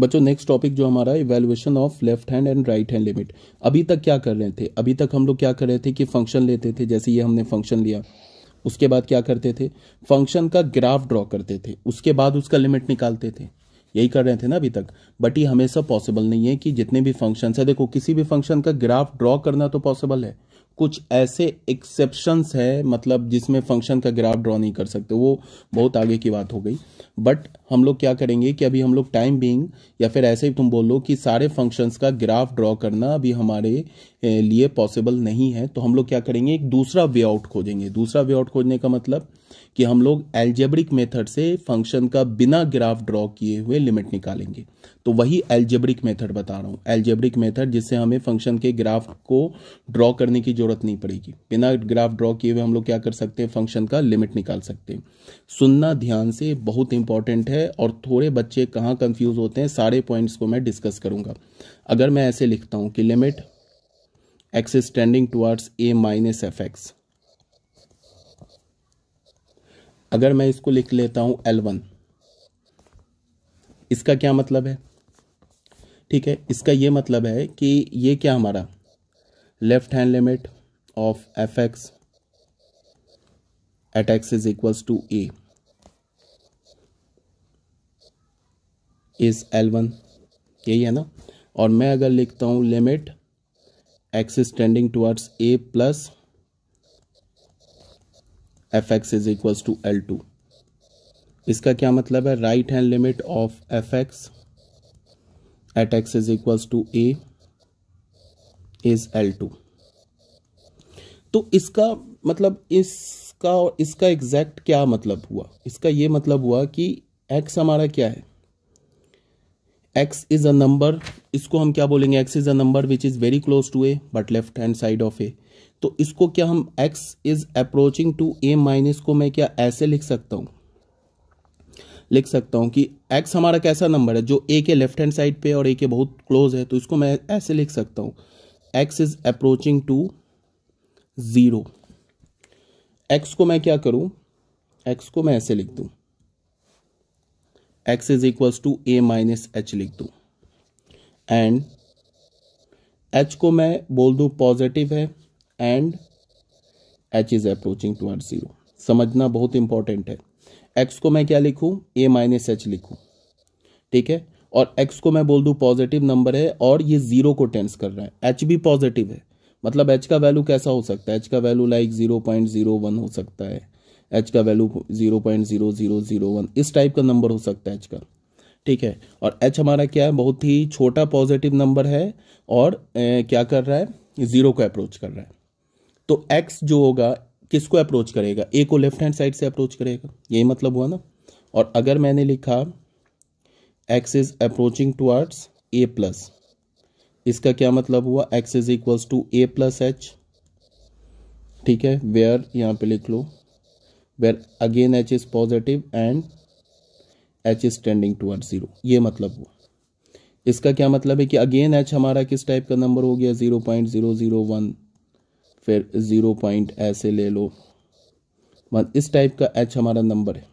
बच्चों next topic जो हमारा evaluation of left hand and right hand limit अभी तक क्या कर रहे थे अभी तक हम लोग क्या कर रहे थे कि फंक्शन लेते थे जैसे ये हमने फंक्शन लिया उसके बाद क्या करते थे फंक्शन का ग्राफ ड्रॉ करते थे उसके बाद उसका लिमिट निकालते थे यही कर रहे थे ना अभी तक बट ये हमेशा पॉसिबल नहीं है कि जितने भी फंक्शन है देखो किसी भी फंक्शन का ग्राफ ड्रॉ करना तो पॉसिबल है कुछ ऐसे एक्सेप्शंस है मतलब जिसमें फंक्शन का ग्राफ ड्रॉ नहीं कर सकते वो बहुत आगे की बात हो गई बट हम लोग क्या करेंगे कि अभी हम लोग टाइम बींग या फिर ऐसे ही तुम बोल लो कि सारे फंक्शंस का ग्राफ ड्रॉ करना अभी हमारे लिए पॉसिबल नहीं है तो हम लोग क्या करेंगे एक दूसरा वे आउट खोजेंगे दूसरा वे आउट खोजने का मतलब कि हम लोग एल्जेब्रिक मेथड से फंक्शन का बिना ग्राफ ड्रॉ किए हुए लिमिट निकालेंगे तो वही एल्जेब्रिक मेथड बता रहा हूँ एल्जेब्रिक मेथड जिससे हमें फंक्शन के ग्राफ को ड्रॉ करने की जरूरत नहीं पड़ेगी बिना ग्राफ ड्रॉ किए हुए हम लोग क्या कर सकते हैं फंक्शन का लिमिट निकाल सकते हैं सुनना ध्यान से बहुत इंपॉर्टेंट है है और थोड़े बच्चे कहाँ कंफ्यूज होते हैं सारे पॉइंट्स को मैं डिस्कस करूँगा अगर मैं ऐसे लिखता हूँ कि limit x is tending towards a minus f x अगर मैं इसको लिख लेता हूँ एल वन इसका क्या मतलब है ठीक है इसका ये मतलब है कि ये क्या हमारा left hand limit of f x at x is equals to a is l one यही है ना और मैं अगर लिखता हूँ limit x is tending towards a plus f x is equals to l two इसका क्या मतलब है right hand limit of f x at x is equals to a is l two तो इसका मतलब इसका इसका एग्जैक्ट क्या मतलब हुआ इसका ये मतलब हुआ कि एक्स हमारा क्या है एक्स इज अ नंबर इसको हम क्या बोलेंगे x is a number which is very close to a but left hand side of a तो इसको क्या हम x is approaching to a minus को मैं क्या ऐसे लिख सकता हूँ लिख सकता हूँ कि एक्स हमारा कैसा नंबर है जो ए के लेफ्ट हैंड साइड पे और ए के बहुत क्लोज है तो इसको मैं ऐसे लिख सकता हूँ x is approaching to zero x को मैं क्या करूँ एक्स को मैं ऐसे लिख दूँ x is equals to a minus h लिख दू एंड एच को मैं बोल दू पॉजिटिव है and h is approaching to are zero समझना बहुत इंपॉर्टेंट है एक्स को मैं क्या लिखू ए माइनस एच लिखू ठीक है और एक्स को मैं बोल दू पॉजिटिव नंबर है और ये ज़ीरो को टेंस कर रहा है एच भी पॉजिटिव है मतलब एच का वैल्यू कैसा हो सकता है एच का value like zero point zero one हो सकता है एच का value zero point zero zero zero one इस टाइप का नंबर हो सकता है एच का ठीक है और एच हमारा क्या है बहुत ही छोटा पॉजिटिव नंबर है और ए, क्या कर रहा है जीरो को अप्रोच कर रहा है तो एक्स जो होगा किसको अप्रोच करेगा ए को लेफ्ट हैंड साइड से अप्रोच करेगा यही मतलब हुआ ना और अगर मैंने लिखा x is approaching towards a plus इसका क्या मतलब हुआ x is equals to a plus h ठीक है वेयर यहाँ पे लिख लो where again h is positive and h is tending toward zero ये मतलब हुआ इसका क्या मतलब है कि अगेन एच हमारा किस टाइप का नंबर हो गया zero point zero zero one फिर जीरो पॉइंट ऐसे ले लो मतलब इस टाइप का एच हमारा नंबर है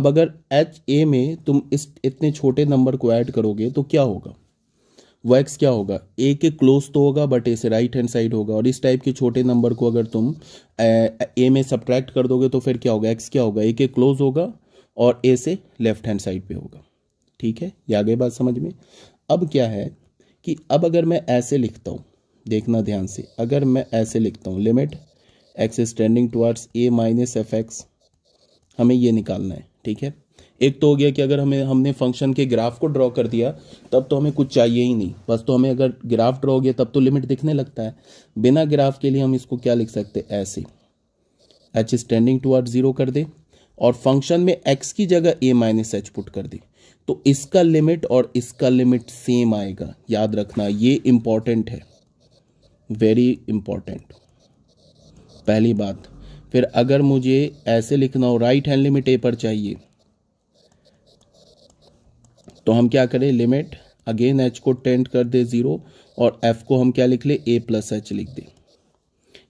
अब अगर एच ए में तुम इस इतने छोटे नंबर को ऐड करोगे तो क्या होगा वैक्स क्या होगा ए के क्लोज तो होगा बट ए से राइट हैंड साइड होगा और इस टाइप के छोटे नंबर को अगर तुम ए में सब्ट्रैक्ट कर दोगे तो फिर क्या होगा एक्स क्या होगा ए के क्लोज होगा और ए से लेफ्ट हैंड साइड पे होगा ठीक है ये आगे बात समझ में अब क्या है कि अब अगर मैं ऐसे लिखता हूँ देखना ध्यान से अगर मैं ऐसे लिखता हूँ limit x standing towards a minus f x हमें ये निकालना है ठीक है एक तो हो गया कि अगर हमें हमने फंक्शन के ग्राफ को ड्रॉ कर दिया तब तो हमें कुछ चाहिए ही नहीं बस तो हमें अगर ग्राफ ड्रॉ हो गया तब तो लिमिट दिखने लगता है बिना ग्राफ के लिए हम इसको क्या लिख सकते ऐसे h is tending to R zero कर दे और फंक्शन में एक्स की जगह ए माइनस एच पुट कर दे तो इसका लिमिट और इसका लिमिट सेम आएगा याद रखना ये इंपॉर्टेंट है वेरी इंपॉर्टेंट पहली बात फिर अगर मुझे ऐसे लिखना हो राइट हैंड लिमिट ए पर चाहिए तो हम क्या करें लिमिट अगेन एच को टेंट कर दे ज़ीरो और एफ को हम क्या लिख ले ए प्लस एच लिख दें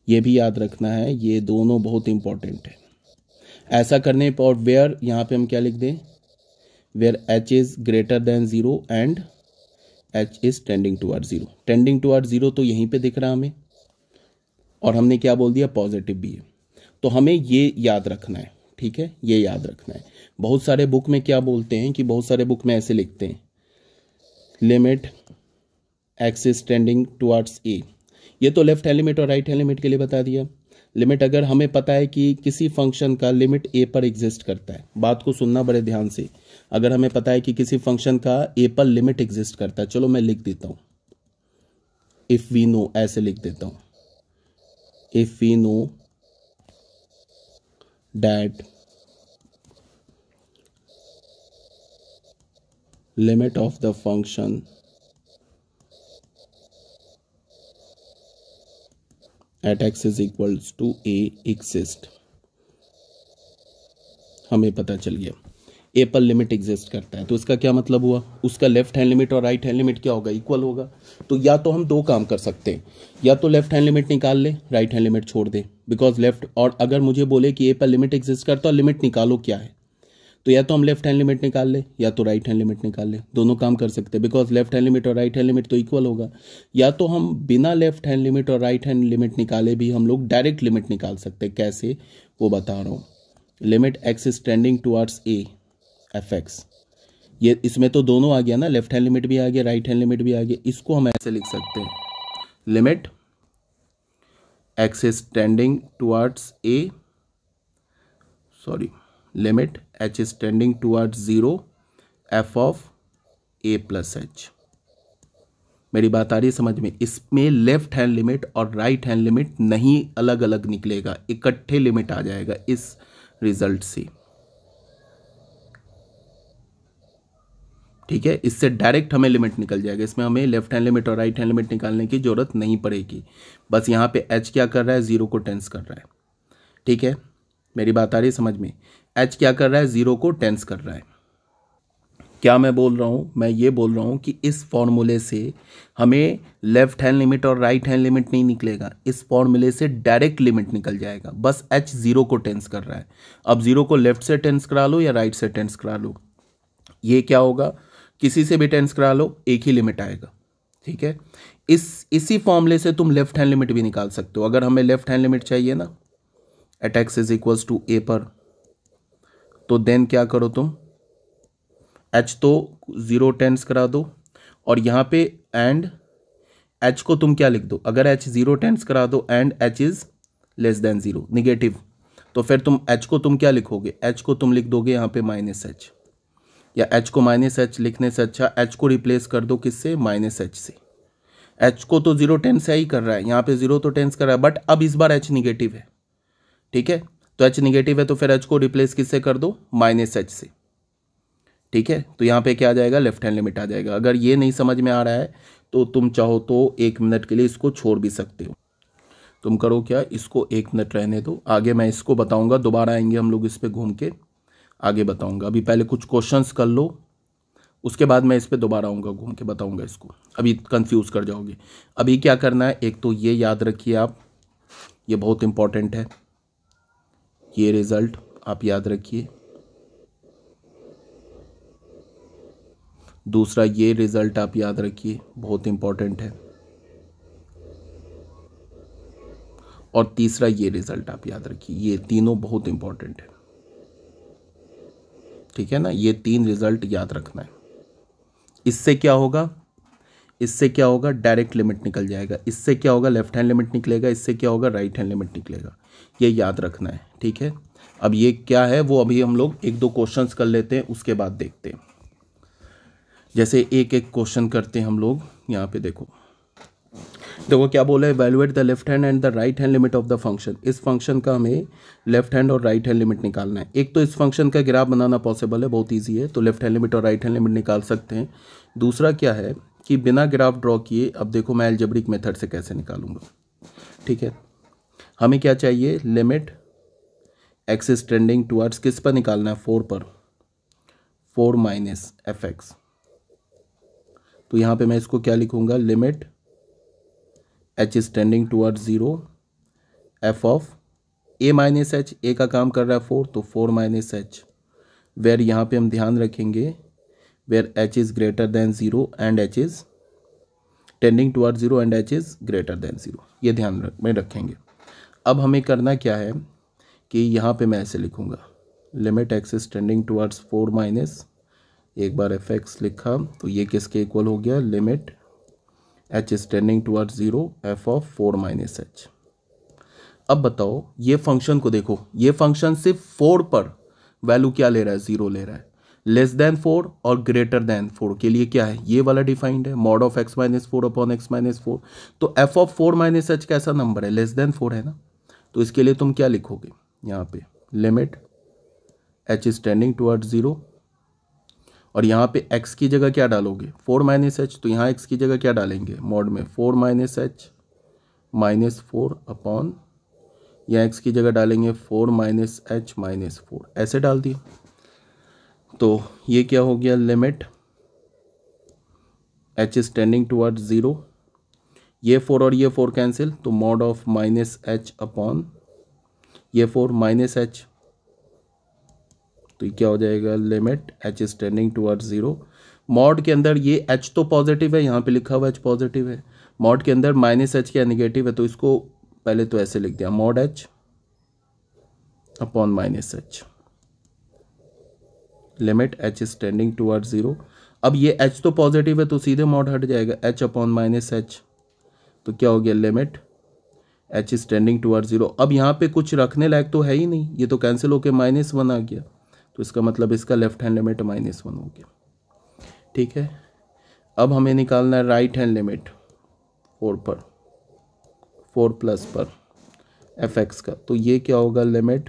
ये भी याद रखना है ये दोनों बहुत इंपॉर्टेंट है ऐसा करने पर वेयर यहां पे हम क्या लिख दें where h is greater than zero and h is tending to are zero tending to are zero तो यहीं पे दिख रहा हमें और हमने क्या बोल दिया पॉजिटिव भी है तो हमें ये याद रखना है ठीक है ये याद रखना है बहुत सारे बुक में क्या बोलते हैं कि बहुत सारे बुक में ऐसे लिखते हैं limit x is tending towards a ये तो लेफ्ट हैंड लिमिट और राइट हैंड लिमिट के लिए बता दिया लिमिट अगर हमें पता है कि किसी फंक्शन का लिमिट ए पर एग्जिस्ट करता है बात को सुनना बड़े ध्यान से अगर हमें पता है कि किसी फंक्शन का ए पर लिमिट एग्जिस्ट करता है चलो मैं लिख देता हूँ इफ़ वी नो ऐसे लिख देता हूं if we know that limit of the function at x is equals to a exist हमें पता चल गया ए पर लिमिट एग्जिस्ट करता है तो इसका क्या मतलब हुआ उसका लेफ्ट हैंड लिमिट और राइट हैंड लिमिट क्या होगा इक्वल होगा तो या तो हम दो काम कर सकते हैं या तो लेफ्ट हैंड लिमिट निकाल ले राइट हैंड लिमिट छोड़ दे बिकॉज लेफ्ट और अगर मुझे बोले कि ए पर लिमिट एग्जिस्ट करता है लिमिट तो निकालो क्या है तो या तो हम लेफ्ट हैंड लिमिट निकाल ले या तो राइट हैंड लिमिट निकाल ले दोनों काम कर सकते हैं बिकॉज लेफ्ट हैंड लिमिट और राइट हैंड लिमिट तो इक्वल होगा या तो हम बिना लेफ्ट हैंड लिमिट और राइट हैंड लिमिट निकाले भी हम लोग डायरेक्ट लिमिट निकाल सकते हैं कैसे वो बता रहा हूँ limit x is tending a f x ये इसमें तो दोनों आ गया ना लेफ्ट हैंड लिमिट भी आ गया राइट हैंड लिमिट भी आ गया इसको हम ऐसे लिख सकते हैं limit x is tending a sorry limit h is tending towards 0 f of a plus h मेरी बात आ रही है समझ में इसमें लेफ्ट हैंड लिमिट और राइट हैंड लिमिट नहीं अलग अलग निकलेगा इकट्ठे लिमिट आ जाएगा इस रिजल्ट से ठीक है इससे डायरेक्ट हमें लिमिट निकल जाएगा इसमें हमें लेफ्ट हैंड लिमिट और राइट हैंड लिमिट निकालने की ज़रूरत नहीं पड़ेगी बस यहाँ पे एच क्या कर रहा है ज़ीरो को टेंस कर रहा है ठीक है मेरी बात आ रही है समझ में एच क्या कर रहा है ज़ीरो को टेंस कर रहा है क्या मैं बोल रहा हूँ मैं ये बोल रहा हूँ कि इस फॉर्मूले से हमें लेफ्ट हैंड लिमिट और राइट हैंड लिमिट नहीं निकलेगा इस फॉर्मूले से डायरेक्ट लिमिट निकल जाएगा बस एच ज़ीरो को टेंस कर रहा है अब ज़ीरो को लेफ्ट से टेंस करा लो या राइट से टेंस करा लो ये क्या होगा किसी से भी टेंस करा लो एक ही लिमिट आएगा ठीक है इस इसी फॉर्मूले से तुम लेफ्ट हैंड लिमिट भी निकाल सकते हो अगर हमें लेफ्ट हैंड लिमिट चाहिए ना at x is equals to a पर तो देन क्या करो तुम एच तो ज़ीरो टेंस करा दो और यहाँ पे एंड एच को तुम क्या लिख दो अगर एच ज़ीरो टेंस करा दो and h is less than zero negative तो फिर तुम एच को तुम क्या लिखोगे एच को तुम लिख दोगे यहाँ पे माइनस एच या एच को माइनस एच लिखने से अच्छा एच को रिप्लेस कर दो किससे माइनस एच से एच को तो ज़ीरो टेंस है ही कर रहा है यहाँ पे ज़ीरो तो टेंस कर रहा है बट अब इस बार एच निगेटिव है ठीक है तो एच निगेटिव है तो फिर एच को रिप्लेस किससे कर दो माइनस एच से ठीक है तो यहाँ पे क्या आ जाएगा लेफ्ट हैंड लिमिट आ जाएगा अगर ये नहीं समझ में आ रहा है तो तुम चाहो तो एक मिनट के लिए इसको छोड़ भी सकते हो तुम करो क्या इसको एक मिनट रहने दो आगे मैं इसको बताऊँगा दोबारा आएंगे हम लोग इस पर घूम के आगे बताऊँगा अभी पहले कुछ क्वेश्चन कर लो उसके बाद मैं इस पर दोबारा आऊँगा घूम के बताऊँगा इसको अभी कन्फ्यूज़ कर जाओगे अभी क्या करना है एक तो ये याद रखिए आप ये बहुत इंपॉर्टेंट है ये रिज़ल्ट आप याद रखिए दूसरा ये रिज़ल्ट आप याद रखिए बहुत इंपॉर्टेंट है और तीसरा ये रिज़ल्ट आप याद रखिए ये तीनों बहुत इंपॉर्टेंट है ठीक है ना ये तीन रिज़ल्ट याद रखना है इससे क्या होगा इससे क्या होगा डायरेक्ट लिमिट निकल जाएगा इससे क्या होगा लेफ्ट हैंड लिमिट निकलेगा इससे क्या होगा राइट हैंड लिमिट निकलेगा ये याद रखना है ठीक है अब ये क्या है वो अभी हम लोग एक दो क्वेश्चन कर लेते हैं उसके बाद देखते हैं जैसे एक एक क्वेश्चन करते हैं हम लोग यहाँ पे देखो देखो क्या बोला है evaluate the left hand and the right hand limit of the function इस फंक्शन का हमें लेफ्ट हैंड और राइट हैंड लिमिट निकालना है एक तो इस फंक्शन का ग्राफ बनाना पॉसिबल है बहुत ईजी है तो लेफ्ट हैंड लिमिट और राइट हैंड लिमिट निकाल सकते हैं दूसरा क्या है कि बिना ग्राफ ड्रॉ किए अब देखो मैं एल्जेब्रिक मेथड से कैसे निकालूंगा ठीक है हमें क्या चाहिए लिमिट एक्सिस ट्रेंडिंग टूअर्ड्स किस पर निकालना है फोर पर फोर माइनस एफ एक्स तो यहाँ पे मैं इसको क्या लिखूंगा limit h is tending towards zero f of a minus h a का काम कर रहा है फोर तो फोर माइनस एच वेर यहाँ पे हम ध्यान रखेंगे where h is greater than zero and h is tending toward zero and h is greater than zero ये ध्यान में रखेंगे अब हमें करना क्या है कि यहाँ पे मैं ऐसे लिखूँगा limit x is tending towards four minus एक बार एफ एक्स लिखा तो ये किसके इक्वल हो गया limit h is tending towards zero f of four minus h अब बताओ ये फंक्शन को देखो ये फंक्शन सिर्फ फोर पर वैल्यू क्या ले रहा है ज़ीरो ले रहा है लेस देन फोर और ग्रेटर देन फोर के लिए क्या है ये वाला डिफाइंड है mod of x minus four upon x minus four तो f of four minus h कैसा नंबर है लेस देन फोर है ना तो इसके लिए तुम क्या लिखोगे यहाँ पे limit h is tending toward zero और यहाँ पे एक्स की जगह क्या डालोगे फोर माइनस एच तो यहाँ एक्स की जगह क्या डालेंगे मॉड में four minus h minus four upon यहाँ एक्स की जगह डालेंगे four minus h minus four ऐसे डाल दिए तो ये क्या हो गया limit h is tending toward zero ये फोर और ये फोर कैंसिल तो mod of minus h upon ये फोर माइनस एच तो क्या हो जाएगा limit h is tending toward zero mod के अंदर ये एच तो पॉजिटिव है यहाँ पे लिखा हुआ एच पॉजिटिव है मॉड के अंदर माइनस एच क्या निगेटिव है तो इसको पहले तो ऐसे लिख दिया mod h upon minus h limit h is tending to are zero अब ये एच तो पॉजिटिव है तो सीधे मॉड हट जाएगा एच अपॉन माइनस एच तो क्या हो गया limit h is tending to are zero अब यहाँ पे कुछ रखने लायक तो है ही नहीं ये तो कैंसिल होकर माइनस वन आ गया तो इसका मतलब इसका left hand limit minus one हो गया ठीक है अब हमें निकालना है राइट हैंड लिमिट फोर पर फोर प्लस पर एफ एक्स का तो ये क्या होगा limit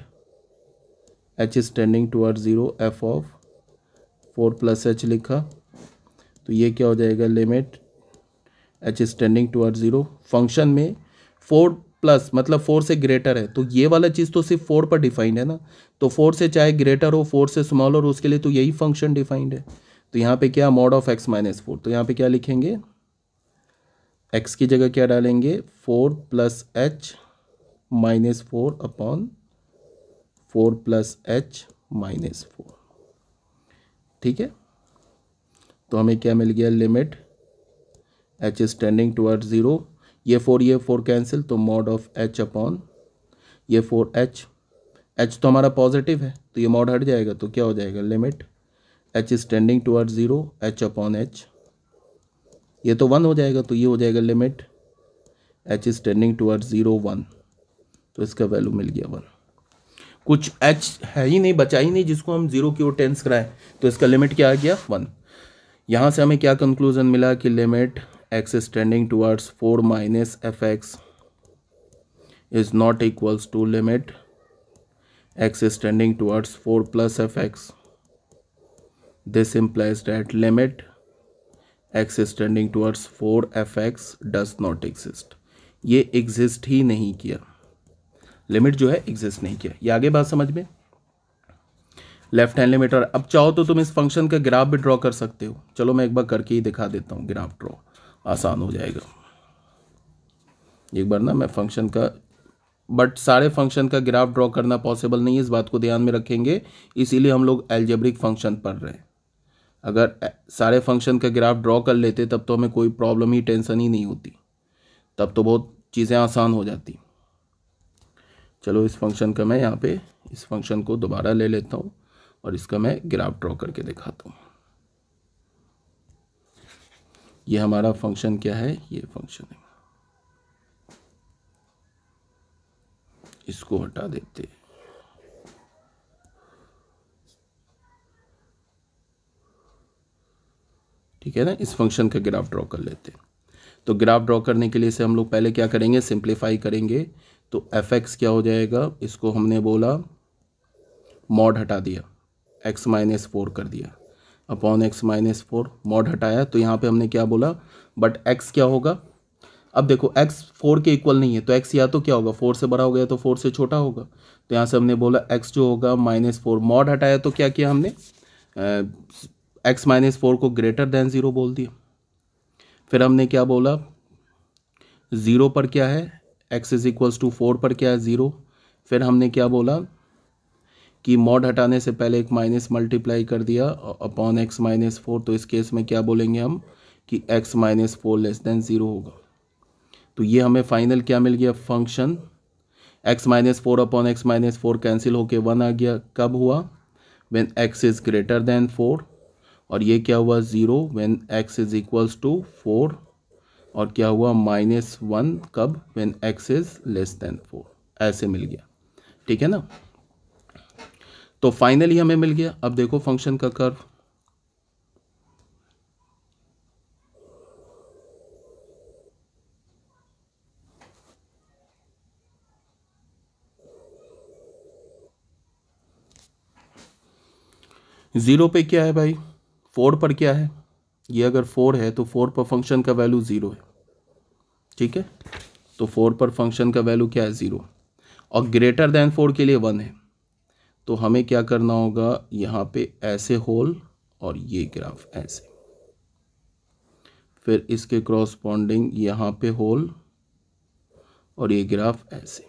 h is tending toward zero f of four plus h लिखा तो ये क्या हो जाएगा limit h is tending toward zero function में फोर प्लस मतलब फोर से ग्रेटर है तो ये वाला चीज़ तो सिर्फ फोर पर डिफाइंड है ना तो फोर से चाहे ग्रेटर हो फोर से स्मॉल और उसके लिए तो यही फंक्शन डिफाइंड है तो यहाँ पे क्या mod of x minus four तो यहाँ पे क्या लिखेंगे एक्स की जगह क्या डालेंगे four plus h minus four upon four plus h minus four ठीक है तो हमें क्या मिल गया limit h is tending toward zero ये फोर ये फोर कैंसिल तो मॉड ऑफ एच अपॉन ये फोर एच एच तो हमारा पॉजिटिव है तो ये मॉड हट जाएगा तो क्या हो जाएगा limit h is tending toward zero h upon h ये तो वन हो जाएगा तो ये हो जाएगा limit h is tending toward zero one तो इसका वैल्यू मिल गया वन कुछ एच है ही नहीं बचा ही नहीं जिसको हम जीरो की ओर टेंस कराएं तो इसका लिमिट क्या आ गया वन यहाँ से हमें क्या कंक्लूजन मिला कि limit x standing towards four minus f x is not equals to limit x standing towards four plus f x this implies that limit x standing towards four f x does not exist ये exist ही नहीं किया limit जो है exist नहीं किया ये आगे बात समझ में लेफ्ट हैंड लिमिट और अब चाहो तो तुम इस फंक्शन का ग्राफ भी ड्रॉ कर सकते हो चलो मैं एक बार करके ही दिखा देता हूँ ग्राफ ड्रॉ आसान हो जाएगा एक बार ना मैं फंक्शन का बट सारे फंक्शन का ग्राफ ड्रॉ करना पॉसिबल नहीं है इस बात को ध्यान में रखेंगे इसीलिए हम लोग एल्जेब्रिक फंक्शन पढ़ रहे हैं अगर सारे फंक्शन का ग्राफ ड्रॉ कर लेते तब तो हमें कोई प्रॉब्लम ही टेंशन ही नहीं होती तब तो बहुत चीज़ें आसान हो जाती चलो इस फंक्शन का मैं यहाँ पे इस फंक्शन को दोबारा ले लेता हूँ और इसका मैं ग्राफ ड्रॉ करके दिखाता हूँ ये हमारा फंक्शन क्या है ये फंक्शन है इसको हटा देते ठीक है ना इस फंक्शन का ग्राफ ड्रॉ कर लेते हैं तो ग्राफ ड्रॉ करने के लिए से हम लोग पहले क्या करेंगे सिंप्लीफाई करेंगे तो एफ एक्स क्या हो जाएगा इसको हमने बोला मॉड हटा दिया एक्स माइनस फोर कर दिया upon x minus four mod हटाया तो यहाँ पे हमने क्या बोला बट एक्स क्या होगा अब देखो एक्स फोर के इक्वल नहीं है तो एक्स या तो क्या होगा फोर से बड़ा हो गया तो फोर से छोटा होगा तो यहाँ से हमने बोला एक्स जो होगा माइनस फोर मॉड हटाया तो क्या किया हमने एक्स माइनस फोर को ग्रेटर देन ज़ीरो बोल दिया फिर हमने क्या बोला ज़ीरो पर क्या है x is equals to four पर क्या है ज़ीरो फिर हमने क्या बोला कि मॉड हटाने से पहले एक माइनस मल्टीप्लाई कर दिया अपॉन एक्स माइनस फोर तो इस केस में क्या बोलेंगे हम कि x minus four less than zero होगा तो ये हमें फाइनल क्या मिल गया function x minus four upon x minus four cancel होके वन आ गया कब हुआ when x is greater than four और ये क्या हुआ zero when x is equals to four और क्या हुआ माइनस वन कब when x is less than four ऐसे मिल गया ठीक है ना तो फाइनली हमें मिल गया अब देखो फंक्शन का कर्व ज़ीरो पे क्या है भाई फोर पर क्या है ये अगर फोर है तो फोर पर फंक्शन का वैल्यू ज़ीरो है ठीक है तो फोर पर फंक्शन का वैल्यू क्या है ज़ीरो और ग्रेटर देन फोर के लिए वन है तो हमें क्या करना होगा यहाँ पे ऐसे होल और ये ग्राफ ऐसे फिर इसके क्रॉसपॉन्डिंग यहाँ पे होल और ये ग्राफ ऐसे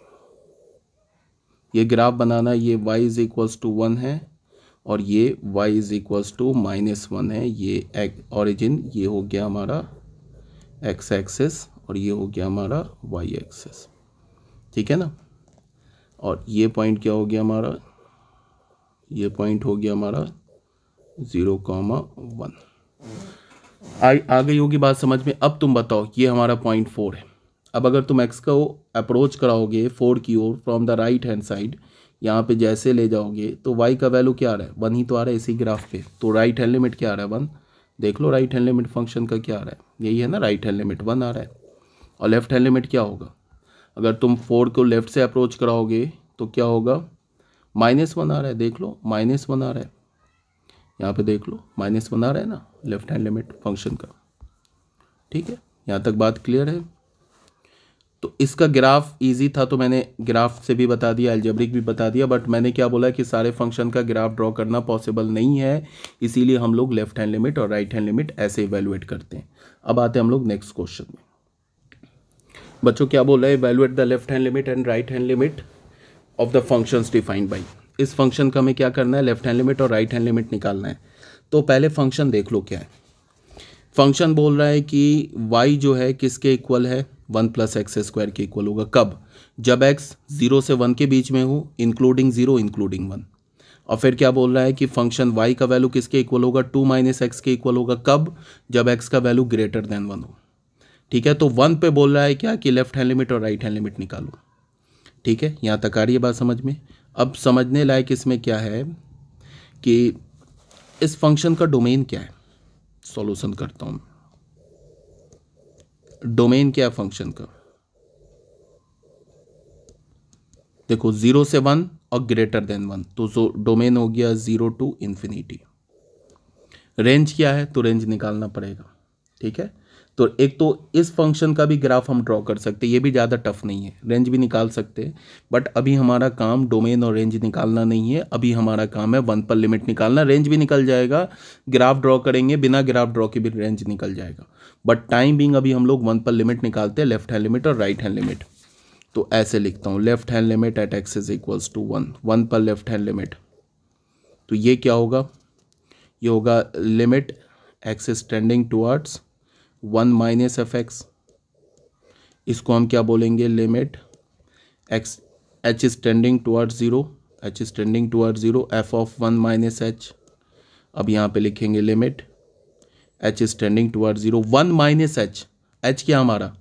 ये ग्राफ बनाना ये y is equals to one है और ये y is equals to minus one है ये ऑरिजिन ये हो गया हमारा x एक्सेस और ये हो गया हमारा y एक्सेस ठीक है ना और ये पॉइंट क्या हो गया हमारा ये पॉइंट हो गया हमारा ज़ीरो कॉमा वन आ, आ गई होगी बात समझ में अब तुम बताओ ये हमारा पॉइंट फोर है अब अगर तुम एक्स का अप्रोच कराओगे फोर की ओर from the right hand side यहाँ पे जैसे ले जाओगे तो वाई का वैल्यू क्या आ रहा है वन ही तो आ रहा है इसी ग्राफ पे तो राइट हैंड लिमिट क्या आ रहा है वन देख लो राइट हैंड लिमिट फंक्शन का क्या आ रहा है यही है ना राइट हैंड लिमिट वन आ रहा है और लेफ्ट हैंड लिमिट क्या होगा अगर तुम फोर को लेफ्ट से अप्रोच कराओगे तो क्या होगा माइनस वन आ रहा है देख लो माइनस वन आ रहा है यहाँ पे देख लो माइनस वन आ रहा है ना लेफ्ट हैंड लिमिट फंक्शन का ठीक है यहाँ तक बात क्लियर है तो इसका ग्राफ इजी था तो मैंने ग्राफ से भी बता दिया एल्जेब्रिक भी बता दिया बट मैंने क्या बोला कि सारे फंक्शन का ग्राफ ड्रॉ करना पॉसिबल नहीं है इसीलिए हम लोग लेफ्ट हैंड लिमिट और राइट हैंड लिमिट ऐसे इवेलुएट करते हैं अब आते हैं हम लोग नेक्स्ट क्वेश्चन में बच्चों क्या बोला है evaluate the left hand limit and right hand limit of the function defined by इस फंक्शन का हमें क्या करना है लेफ्ट हैंड लिमिट और राइट हैंड लिमिट निकालना है तो पहले फंक्शन देख लो क्या है फंक्शन बोल रहा है कि वाई जो है किसके इक्वल है वन प्लस एक्स स्क्वायर के इक्वल होगा कब जब एक्स जीरो से वन के बीच में हो इंक्लूडिंग जीरो इंक्लूडिंग वन और फिर क्या बोल रहा है कि फंक्शन वाई का वैल्यू किसके इक्वल होगा टू माइनस एक्स के इक्वल होगा कब जब एक्स का वैल्यू ग्रेटर देन वन हो ठीक है तो वन पे बोल रहा है क्या कि लेफ्ट हैंड लिमिट और राइट हैंड लिमिट निकालो ठीक है यहाँ तक आ रही है बात समझ में अब समझने लायक इसमें क्या है कि इस फंक्शन का डोमेन क्या है सॉल्यूशन करता हूँ मैं डोमेन क्या है फंक्शन का देखो ज़ीरो से वन और ग्रेटर देन वन तो जो डोमेन हो गया ज़ीरो टू इन्फिनिटी रेंज क्या है तो रेंज निकालना पड़ेगा ठीक है तो एक तो इस फंक्शन का भी ग्राफ हम ड्रॉ कर सकते हैं ये भी ज़्यादा टफ नहीं है रेंज भी निकाल सकते हैं बट अभी हमारा काम डोमेन और रेंज निकालना नहीं है अभी हमारा काम है वन पर लिमिट निकालना रेंज भी निकल जाएगा ग्राफ ड्रॉ करेंगे बिना ग्राफ ड्रॉ के भी रेंज निकल जाएगा बट टाइम बिंग अभी हम लोग वन पर लिमिट निकालते हैं लेफ्ट हैंड लिमिट और राइट हैंड लिमिट तो ऐसे लिखता हूँ left hand limit at x is equals to one one पर लेफ्ट हैंड लिमिट तो ये क्या होगा ये होगा limit x is tending towards one minus f x इसको हम क्या बोलेंगे limit x h is tending towards zero h is tending towards zero f of one minus h अब यहाँ पे लिखेंगे limit h is tending toward zero one minus h h क्या हमारा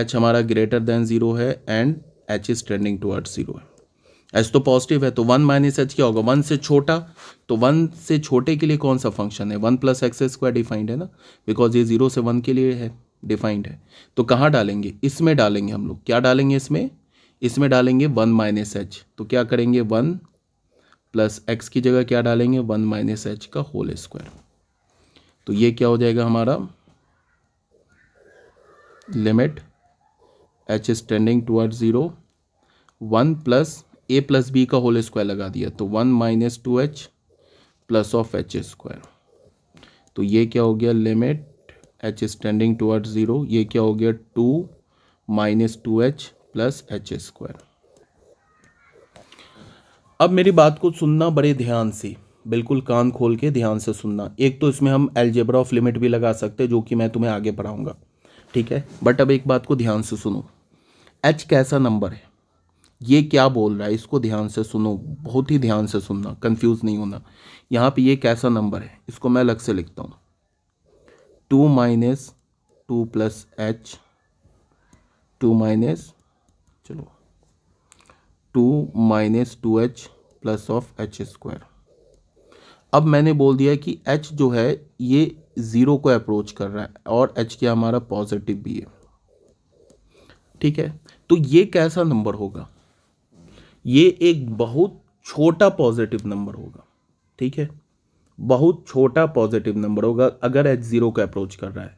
एच हमारा ग्रेटर देन ज़ीरो है and h is tending toward zero है h तो पॉजिटिव है तो वन माइनस एच क्या होगा वन से छोटा तो वन से छोटे के लिए कौन सा फंक्शन है one plus x square defined है ना बिकॉज ये ज़ीरो से वन के लिए है डिफाइंड है तो कहाँ डालेंगे इसमें डालेंगे हम लोग क्या डालेंगे इसमें इसमें डालेंगे वन माइनस एच तो क्या करेंगे वन प्लस एक्स की जगह क्या डालेंगे वन माइनस एच का होल स्क्वायर तो ये क्या हो जाएगा हमारा limit h is tending toward zero one plus A plus B का होल स्क्वायर लगा दिया तो one minus two h plus of h square तो ये क्या हो गया limit h is tending toward zero ये क्या हो गया two minus two h plus h square अब मेरी बात को सुनना बड़े ध्यान से बिल्कुल कान खोल के ध्यान से सुनना एक तो इसमें हम एलजेब्रा ऑफ लिमिट भी लगा सकते हैं जो कि मैं तुम्हें आगे पढ़ाऊंगा ठीक है बट अब एक बात को ध्यान से सुनो एच कैसा नंबर है ये क्या बोल रहा है इसको ध्यान से सुनो बहुत ही ध्यान से सुनना कंफ्यूज नहीं होना यहाँ पे ये कैसा नंबर है इसको मैं अलग से लिखता हूँ two minus two plus h two minus चलो two minus two h plus of h square अब मैंने बोल दिया कि एच जो है ये ज़ीरो को अप्रोच कर रहा है और एच क्या हमारा पॉजिटिव भी है ठीक है तो ये कैसा नंबर होगा ये एक बहुत छोटा पॉजिटिव नंबर होगा ठीक है बहुत छोटा पॉजिटिव नंबर होगा अगर एच ज़ीरो को अप्रोच कर रहा है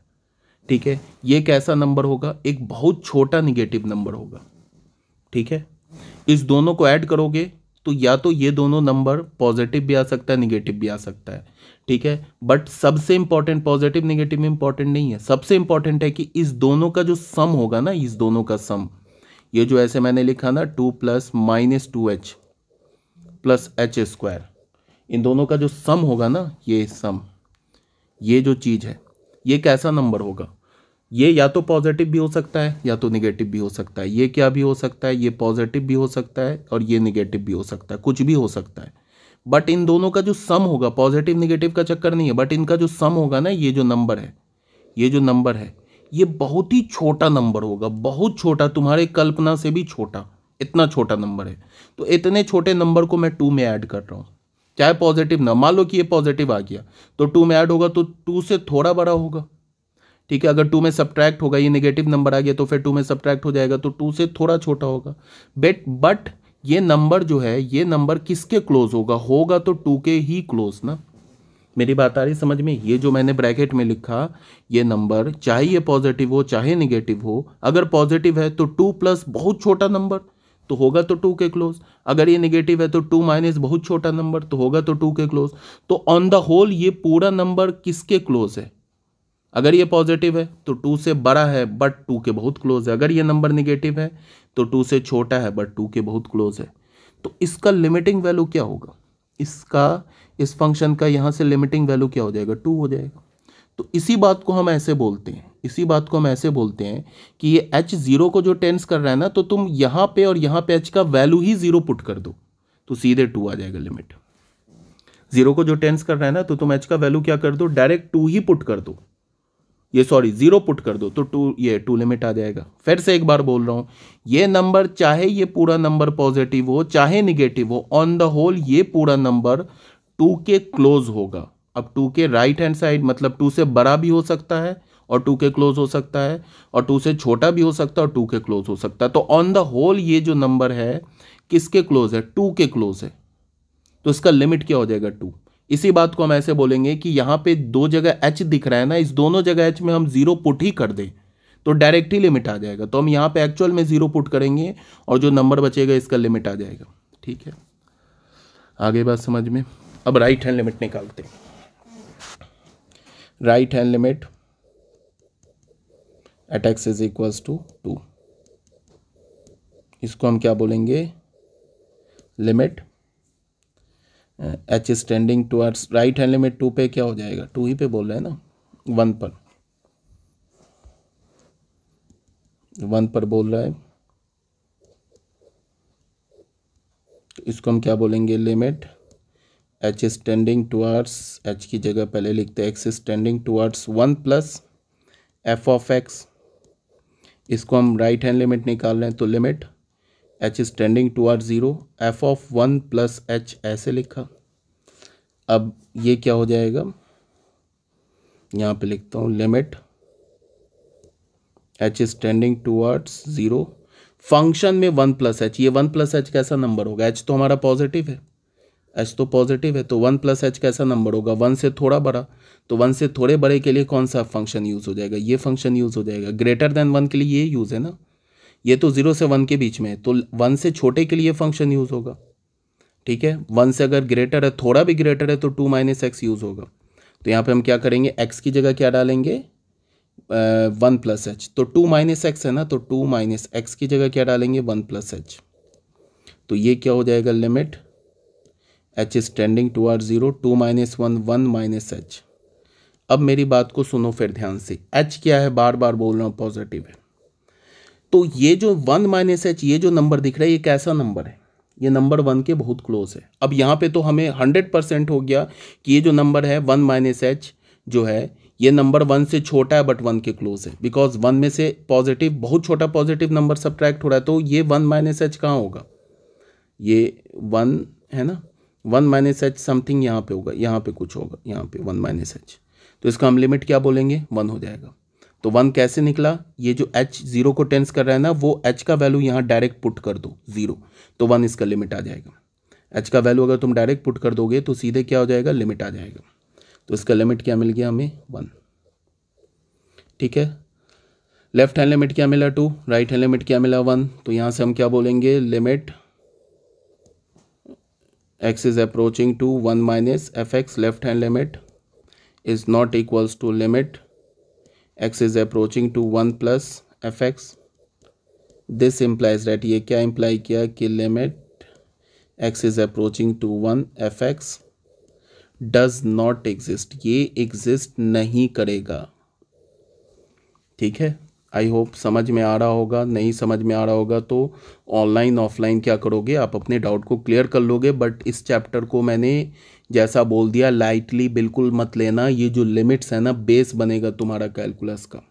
ठीक है ये कैसा नंबर होगा एक बहुत छोटा निगेटिव नंबर होगा ठीक है इस दोनों को ऐड करोगे तो या तो ये दोनों नंबर पॉजिटिव भी आ सकता है निगेटिव भी आ सकता है ठीक है बट सबसे इंपॉर्टेंट पॉजिटिव निगेटिव इंपॉर्टेंट नहीं है सबसे इंपॉर्टेंट है कि इस दोनों का जो सम होगा ना इस दोनों का सम ये जो ऐसे मैंने लिखा ना two plus minus two h plus h square इन दोनों का जो सम होगा ना ये सम ये जो चीज़ है ये कैसा नंबर होगा ये या तो पॉजिटिव भी हो सकता है या तो निगेटिव भी हो सकता है ये क्या भी हो सकता है ये पॉजिटिव भी हो सकता है और ये निगेटिव भी हो सकता है कुछ भी हो सकता है बट इन दोनों का जो सम होगा पॉजिटिव निगेटिव का चक्कर नहीं है बट इनका जो सम होगा ना ये जो नंबर है ये जो नंबर है ये बहुत ही छोटा नंबर होगा बहुत छोटा तुम्हारे कल्पना से भी छोटा इतना छोटा नंबर है तो इतने छोटे नंबर को मैं टू में ऐड कर रहा हूँ चाहे पॉजिटिव ना मान लो कि ये पॉजिटिव आ गया तो टू में ऐड होगा तो टू से थोड़ा बड़ा होगा ठीक है अगर टू में सब्ट्रैक्ट होगा ये नेगेटिव नंबर आ गया तो फिर टू में सब्ट्रैक्ट हो जाएगा तो टू से थोड़ा छोटा होगा बेट बट ये नंबर जो है ये नंबर किसके क्लोज होगा होगा तो टू के ही क्लोज ना मेरी बात आ रही समझ में ये जो मैंने ब्रैकेट में लिखा ये नंबर चाहे ये पॉजिटिव हो चाहे निगेटिव हो अगर पॉजिटिव है तो टू प्लस बहुत छोटा नंबर तो होगा तो टू के क्लोज अगर ये निगेटिव है तो टू माइनस बहुत छोटा नंबर तो होगा तो टू के क्लोज तो ऑन द होल ये पूरा नंबर किसके क्लोज है अगर ये पॉजिटिव है तो टू से बड़ा है बट टू के बहुत क्लोज है अगर ये नंबर निगेटिव है तो टू से छोटा है बट टू के बहुत क्लोज है तो इसका लिमिटिंग वैल्यू क्या होगा इसका इस फंक्शन का यहाँ से लिमिटिंग वैल्यू क्या हो जाएगा टू हो जाएगा तो इसी बात को हम ऐसे बोलते हैं इसी बात को हम ऐसे बोलते हैं कि ये एच ज़ीरो को जो टेंस कर रहा है ना तो तुम यहाँ पे और यहाँ पे एच का वैल्यू ही ज़ीरो पुट कर दो तो सीधे टू आ जाएगा लिमिट ज़ीरो को जो टेंस कर रहा है ना तो तुम एच का वैल्यू क्या कर दो डायरेक्ट टू ही पुट कर दो ये सॉरी ज़ीरो पुट कर दो तो टू ये टू लिमिट आ जाएगा फिर से एक बार बोल रहा हूँ ये नंबर चाहे ये पूरा नंबर पॉजिटिव हो चाहे निगेटिव हो ऑन द होल ये पूरा नंबर टू के क्लोज होगा अब टू के राइट हैंड साइड मतलब टू से बड़ा भी हो सकता है और टू के क्लोज हो सकता है और टू से छोटा भी हो सकता है और टू के क्लोज हो सकता है तो ऑन द होल ये जो नंबर है किसके क्लोज है टू के क्लोज है तो इसका लिमिट क्या हो जाएगा टू इसी बात को हम ऐसे बोलेंगे कि यहाँ पे दो जगह एच दिख रहा है ना इस दोनों जगह एच में हम जीरो पुट ही कर दें तो डायरेक्टली लिमिट आ जाएगा तो हम यहाँ पे एक्चुअल में जीरो पुट करेंगे और जो नंबर बचेगा इसका लिमिट आ जाएगा ठीक है आगे बात समझ में अब राइट हैंड लिमिट निकालते right hand limit at x is equals to two इसको हम क्या बोलेंगे limit h standing towards right hand limit two पे क्या हो जाएगा टू ही पे बोल रहे हैं ना वन पर वन पर बोल रहा है तो इसको हम क्या बोलेंगे limit h standing towards h की जगह पहले लिखते हैं x standing towards one plus f of x इसको हम राइट हैंड लिमिट निकाल रहे हैं तो limit h is tending to are zero f of one plus h ऐसे लिखा अब ये क्या हो जाएगा यहाँ पे लिखता हूँ limit h is tending towards zero function में वन प्लस एच ये वन प्लस एच कैसा नंबर होगा एच तो हमारा पॉजिटिव है एच तो पॉजिटिव है तो वन प्लस एच कैसा नंबर होगा वन से थोड़ा बड़ा तो वन से थोड़े बड़े के लिए कौन सा फंक्शन यूज़ हो जाएगा ये फंक्शन यूज़ हो जाएगा ग्रेटर देन वन के लिए ये यूज़ है ना ये तो ज़ीरो से वन के बीच में है तो वन से छोटे के लिए फंक्शन यूज़ होगा ठीक है वन से अगर ग्रेटर है थोड़ा भी ग्रेटर है तो टू माइनस एक्स यूज़ होगा तो यहाँ पे हम क्या करेंगे एक्स की जगह क्या डालेंगे वन प्लस एच तो टू माइनस एक्स है ना तो टू माइनस एक्स की जगह क्या डालेंगे वन प्लस एच तो ये क्या हो जाएगा limit h is tending to are zero two minus one one minus h अब मेरी बात को सुनो फिर ध्यान से एच क्या है बार बार बोल रहा हूँ पॉजिटिव है तो ये जो वन माइनस एच ये जो नंबर दिख रहा है ये कैसा नंबर है ये नंबर वन के बहुत क्लोज है अब यहाँ पे तो हमें हंड्रेड परसेंट हो गया कि ये जो नंबर है वन माइनस एच जो है ये नंबर वन से छोटा है बट वन के क्लोज है बिकॉज वन में से पॉजिटिव बहुत छोटा पॉजिटिव नंबर सब्ट्रैक्ट हो रहा है तो ये वन माइनस एच कहाँ होगा ये वन है ना वन माइनस एच समथिंग यहाँ पे होगा यहाँ पे कुछ होगा यहाँ पे वन माइनस एच तो इसका हम लिमिट क्या बोलेंगे वन हो जाएगा तो वन कैसे निकला ये जो एच जीरो को टेंस कर रहा है ना वो एच का वैल्यू यहाँ डायरेक्ट पुट कर दो जीरो तो वन इसका लिमिट आ जाएगा एच का वैल्यू अगर तुम डायरेक्ट पुट कर दोगे तो सीधे क्या हो जाएगा लिमिट आ जाएगा तो इसका लिमिट क्या मिल गया हमें वन ठीक है लेफ्ट हैंड लिमिट क्या मिला टू राइट हैंड लिमिट क्या मिला वन तो यहाँ से हम क्या बोलेंगे limit x is approaching to one minus f x left hand limit is not equals to limit x is approaching to one plus f x this implies that ये क्या इम्प्लाई किया कि limit x is approaching to one f x does not exist ये exist नहीं करेगा ठीक है I hope समझ में आ रहा होगा नहीं समझ में आ रहा होगा तो ऑनलाइन ऑफलाइन क्या करोगे आप अपने डाउट को क्लियर कर लोगे बट इस चैप्टर को मैंने जैसा बोल दिया लाइटली बिल्कुल मत लेना ये जो लिमिट्स है ना बेस बनेगा तुम्हारा कैलकुलस का